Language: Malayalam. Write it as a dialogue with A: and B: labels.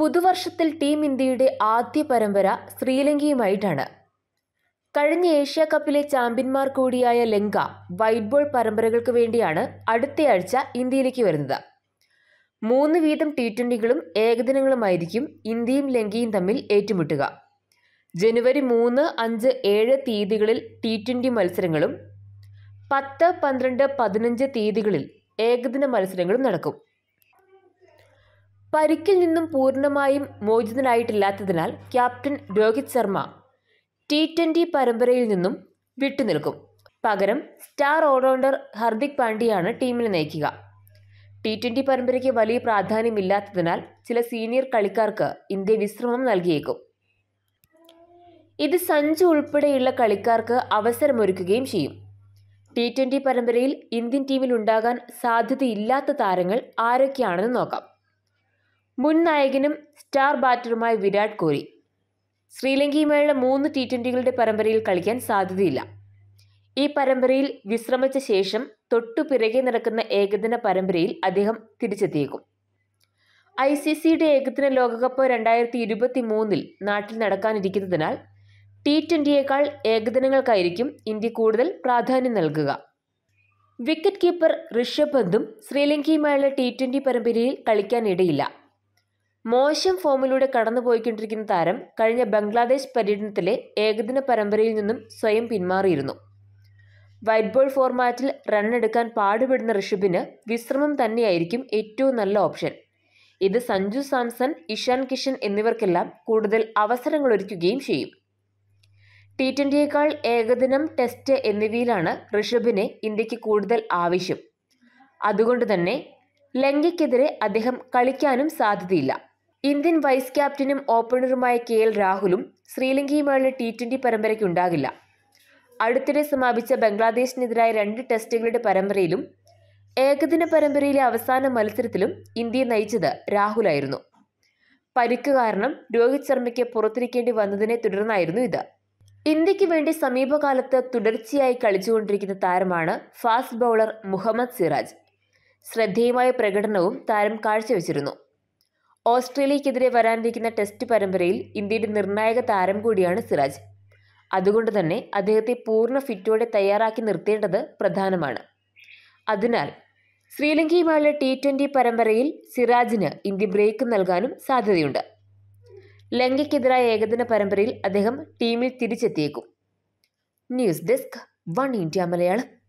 A: പുതുവർഷത്തിൽ ടീം ഇന്ത്യയുടെ ആദ്യ പരമ്പര ശ്രീലങ്കയുമായിട്ടാണ് കഴിഞ്ഞ ഏഷ്യ കപ്പിലെ ചാമ്പ്യന്മാർ കൂടിയായ ലങ്ക വൈറ്റ് ബോൾ പരമ്പരകൾക്ക് വേണ്ടിയാണ് അടുത്തയാഴ്ച ഇന്ത്യയിലേക്ക് വരുന്നത് മൂന്ന് വീതം ടി ട്വൻ്റികളും ഏകദിനങ്ങളുമായിരിക്കും ഇന്ത്യയും ലങ്കയും തമ്മിൽ ഏറ്റുമുട്ടുക ജനുവരി മൂന്ന് അഞ്ച് ഏഴ് തീയതികളിൽ ടി ട്വൻ്റി മത്സരങ്ങളും പത്ത് പന്ത്രണ്ട് പതിനഞ്ച് തീയതികളിൽ ഏകദിന മത്സരങ്ങളും നടക്കും പരിക്കിൽ നിന്നും പൂർണ്ണമായും മോചിതനായിട്ടില്ലാത്തതിനാൽ captain Rohit Sharma T twenty പരമ്പരയിൽ നിന്നും വിട്ടുനിൽക്കും പകരം സ്റ്റാർ ഓൾറൗണ്ടർ ഹർദിക് പാണ്ഡ്യയാണ് ടീമിനെ നയിക്കുക ടി ട്വൻ്റി പരമ്പരയ്ക്ക് വലിയ പ്രാധാന്യമില്ലാത്തതിനാൽ ചില സീനിയർ കളിക്കാർക്ക് ഇന്ത്യ വിശ്രമം നൽകിയേക്കും ഇത് സഞ്ജു ഉൾപ്പെടെയുള്ള കളിക്കാർക്ക് അവസരമൊരുക്കുകയും ചെയ്യും ടി ട്വൻ്റി പരമ്പരയിൽ ഇന്ത്യൻ ടീമിൽ ഉണ്ടാകാൻ സാധ്യതയില്ലാത്ത താരങ്ങൾ ആരൊക്കെയാണെന്ന് നോക്കാം മുൻ നായകനും സ്റ്റാർ ബാറ്ററുമായ വിരാട് കോഹ്ലി ശ്രീലങ്കയുമായുള്ള മൂന്ന് ടി ട്വൻ്റികളുടെ പരമ്പരയിൽ കളിക്കാൻ സാധ്യതയില്ല ഈ പരമ്പരയിൽ വിശ്രമിച്ച ശേഷം തൊട്ടു പിറകെ നടക്കുന്ന ഏകദിന പരമ്പരയിൽ അദ്ദേഹം തിരിച്ചെത്തിയേക്കും ഐ സി സിയുടെ ഏകദിന ലോകകപ്പ് രണ്ടായിരത്തി ഇരുപത്തി മൂന്നിൽ നാട്ടിൽ നടക്കാനിരിക്കുന്നതിനാൽ ടി ട്വൻ്റിയേക്കാൾ ഏകദിനങ്ങൾക്കായിരിക്കും ഇന്ത്യ കൂടുതൽ പ്രാധാന്യം നൽകുക വിക്കറ്റ് കീപ്പർ ഋഷഭ് പന്തും ശ്രീലങ്കയുമായുള്ള ടി ട്വൻ്റി പരമ്പരയിൽ കളിക്കാനിടയില്ല മോശം ഫോമിലൂടെ കടന്നുപോയിക്കൊണ്ടിരിക്കുന്ന താരം കഴിഞ്ഞ ബംഗ്ലാദേശ് പര്യടനത്തിലെ ഏകദിന പരമ്പരയിൽ നിന്നും സ്വയം പിന്മാറിയിരുന്നു വൈറ്റ് ബോൾ ഫോർമാറ്റിൽ റണ്ണെടുക്കാൻ പാടുപെടുന്ന ഋഷഭിന് വിശ്രമം തന്നെയായിരിക്കും ഏറ്റവും നല്ല ഓപ്ഷൻ ഇത് സഞ്ജു സാംസൺ ഇഷാൻ കിഷൻ എന്നിവർക്കെല്ലാം കൂടുതൽ അവസരങ്ങൾ ഒരുക്കുകയും ചെയ്യും ടി ട്വൻ്റിയേക്കാൾ ഏകദിനം ടെസ്റ്റ് എന്നിവയിലാണ് ഋഷഭിനെ ഇന്ത്യക്ക് കൂടുതൽ ആവശ്യം അതുകൊണ്ട് തന്നെ ലങ്കയ്ക്കെതിരെ അദ്ദേഹം കളിക്കാനും സാധ്യതയില്ല ഇന്ത്യൻ വൈസ് ക്യാപ്റ്റനും ഓപ്പണറുമായ കെ എൽ രാഹുലും ശ്രീലങ്കയുമായുള്ള ടി ട്വൻ്റി പരമ്പരയ്ക്കുണ്ടാകില്ല അടുത്തിടെ സമാപിച്ച ബംഗ്ലാദേശിനെതിരായ രണ്ട് ടെസ്റ്റുകളുടെ പരമ്പരയിലും ഏകദിന പരമ്പരയിലെ അവസാന മത്സരത്തിലും ഇന്ത്യയെ നയിച്ചത് രാഹുലായിരുന്നു പരിക്ക് കാരണം രോഹിത് ശർമ്മയ്ക്ക് പുറത്തിരിക്കേണ്ടി വന്നതിനെ തുടർന്നായിരുന്നു ഇത് ഇന്ത്യക്ക് വേണ്ടി സമീപകാലത്ത് തുടർച്ചയായി കളിച്ചുകൊണ്ടിരിക്കുന്ന താരമാണ് ഫാസ്റ്റ് ബൗളർ മുഹമ്മദ് സിറാജ് ശ്രദ്ധേയമായ പ്രകടനവും താരം കാഴ്ചവെച്ചിരുന്നു ഓസ്ട്രേലിയക്കെതിരെ വരാനിരിക്കുന്ന ടെസ്റ്റ് പരമ്പരയിൽ ഇന്ത്യയുടെ നിർണായക താരം കൂടിയാണ് സിറാജ് അതുകൊണ്ട് തന്നെ അദ്ദേഹത്തെ പൂർണ്ണ ഫിറ്റോടെ തയ്യാറാക്കി നിർത്തേണ്ടത് പ്രധാനമാണ് അതിനാൽ ശ്രീലങ്കയുമായുള്ള ടി ട്വന്റി പരമ്പരയിൽ സിറാജിന് ഇന്ത്യ ബ്രേക്ക് നൽകാനും സാധ്യതയുണ്ട് ലങ്കയ്ക്കെതിരായ ഏകദിന പരമ്പരയിൽ അദ്ദേഹം ടീമിൽ തിരിച്ചെത്തിയേക്കും news desk one India Malayalam